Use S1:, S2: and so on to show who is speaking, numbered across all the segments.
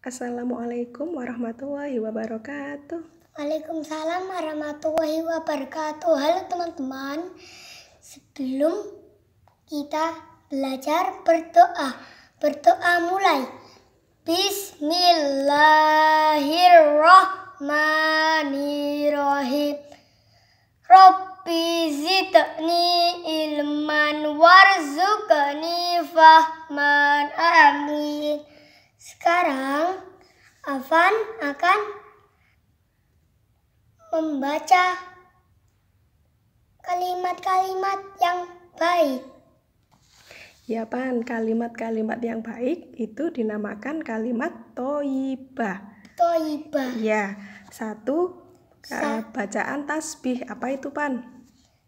S1: Assalamualaikum warahmatullahi wabarakatuh. Waalaikumsalam
S2: warahmatullahi wabarakatuh. Halo teman-teman. Sebelum kita belajar berdoa, berdoa mulai. Bismillahirrahmanirrahim. Rabbi zidni ilman warzuqni fahman amin. Sekarang, Avan akan membaca kalimat-kalimat yang baik.
S1: Ya, Pan, kalimat-kalimat yang baik itu dinamakan kalimat toiba. Toiba. Ya, satu eh, Sa bacaan tasbih. Apa itu, Pan?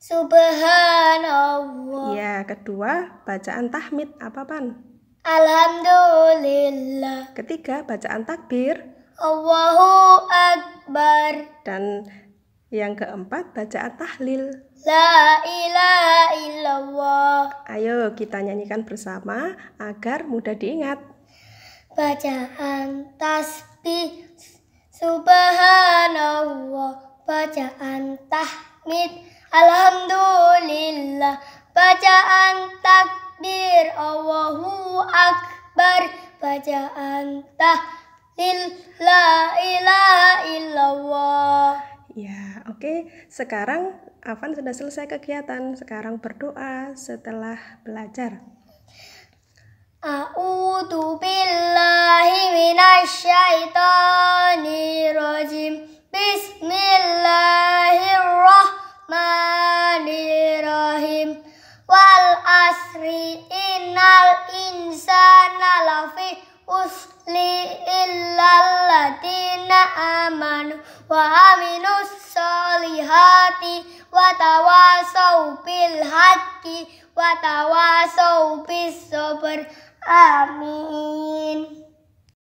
S1: Subhanallah. Ya, kedua bacaan tahmid. Apa, Pan? Alhamdulillah. Ketiga, bacaan takbir. Allahu Akbar. Dan yang keempat, bacaan tahlil. La ilaha illallah. Ayo kita nyanyikan bersama agar mudah diingat. Bacaan
S2: tasbih subhanallah. Bacaan tahmid alhamdulillah. Bacaan takbir Allahu Akbar baca tahlil la ilaha illallah. Ya,
S1: oke. Okay. Sekarang Afan sudah selesai kegiatan. Sekarang berdoa setelah belajar.
S2: A'udzu billahi minasyaitonir wal asri innal insana lafi usli illal latina amanu wa aminus solihati wa tawasau bil haqqi wa tawasau bis sabr amin